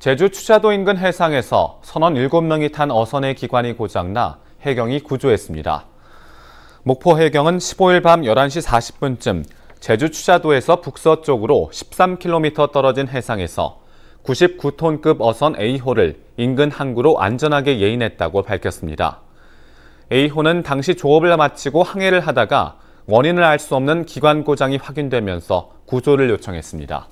제주 추자도 인근 해상에서 선원 7명이 탄 어선의 기관이 고장나 해경이 구조했습니다. 목포 해경은 15일 밤 11시 40분쯤 제주 추자도에서 북서쪽으로 13km 떨어진 해상에서 99톤급 어선 A호를 인근 항구로 안전하게 예인했다고 밝혔습니다. A호는 당시 조업을 마치고 항해를 하다가 원인을 알 수 없는 기관 고장이 확인되면서 구조를 요청했습니다.